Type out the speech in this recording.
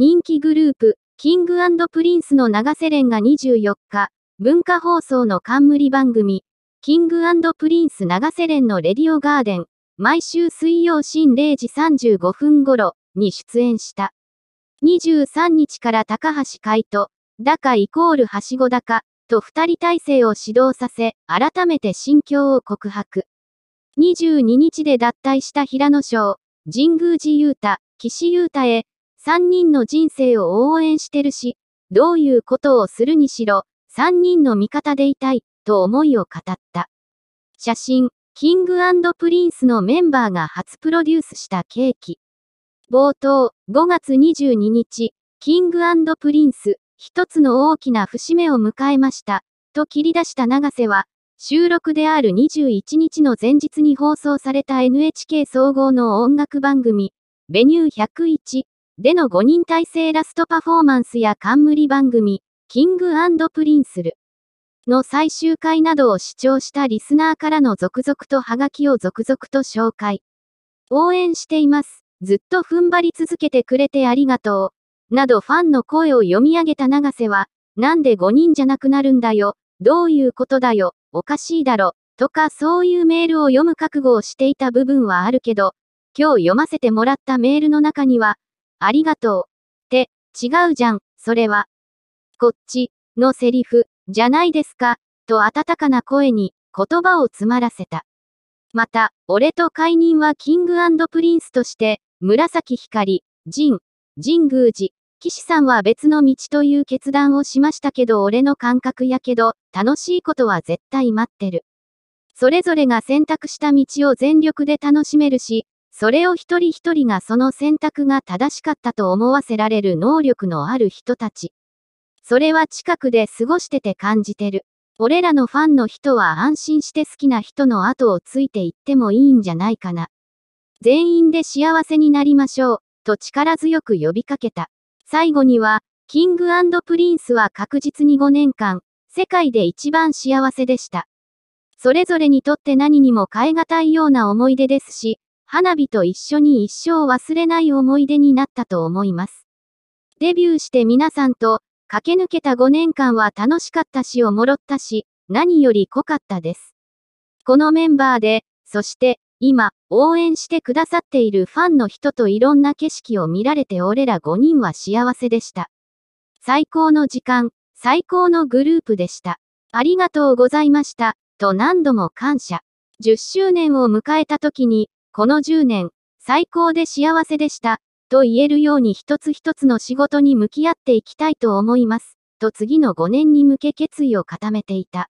人気グループ、キングプリンスの長瀬廉が24日、文化放送の冠番組、キングプリンス長瀬廉のレディオガーデン、毎週水曜深0時35分頃に出演した。23日から高橋海人、高イコールはしご高、と二人体制を指導させ、改めて心境を告白。22日で脱退した平野翔、神宮寺雄太、岸優太へ、3人の人生を応援してるし、どういうことをするにしろ、3人の味方でいたい、と思いを語った。写真、キングプリンスのメンバーが初プロデュースしたケーキ。冒頭、5月22日、キングプリンス、一つの大きな節目を迎えました、と切り出した永瀬は、収録である21日の前日に放送された NHK 総合の音楽番組、ベニュー101での5人体制ラストパフォーマンスや冠番組、キングプリンスルの最終回などを視聴したリスナーからの続々とハガキを続々と紹介。応援しています。ずっと踏ん張り続けてくれてありがとう。などファンの声を読み上げた永瀬は、なんで5人じゃなくなるんだよ。どういうことだよ。おかしいだろ。とかそういうメールを読む覚悟をしていた部分はあるけど、今日読ませてもらったメールの中には、ありがとう。って違うじゃん、それは。こっちのセリフじゃないですか、と温かな声に言葉を詰まらせた。また、俺と解任はキングプリンスとして、紫光、ジン、神宮寺、岸さんは別の道という決断をしましたけど俺の感覚やけど、楽しいことは絶対待ってる。それぞれが選択した道を全力で楽しめるし、それを一人一人がその選択が正しかったと思わせられる能力のある人たち。それは近くで過ごしてて感じてる。俺らのファンの人は安心して好きな人の後をついていってもいいんじゃないかな。全員で幸せになりましょう、と力強く呼びかけた。最後には、キングプリンスは確実に5年間、世界で一番幸せでした。それぞれにとって何にも変え難いような思い出ですし、花火と一緒に一生忘れない思い出になったと思います。デビューして皆さんと駆け抜けた5年間は楽しかったしおもろったし、何より濃かったです。このメンバーで、そして今、応援してくださっているファンの人といろんな景色を見られて俺ら5人は幸せでした。最高の時間、最高のグループでした。ありがとうございました、と何度も感謝。10周年を迎えた時に、この10年、最高で幸せでした、と言えるように一つ一つの仕事に向き合っていきたいと思います、と次の5年に向け決意を固めていた。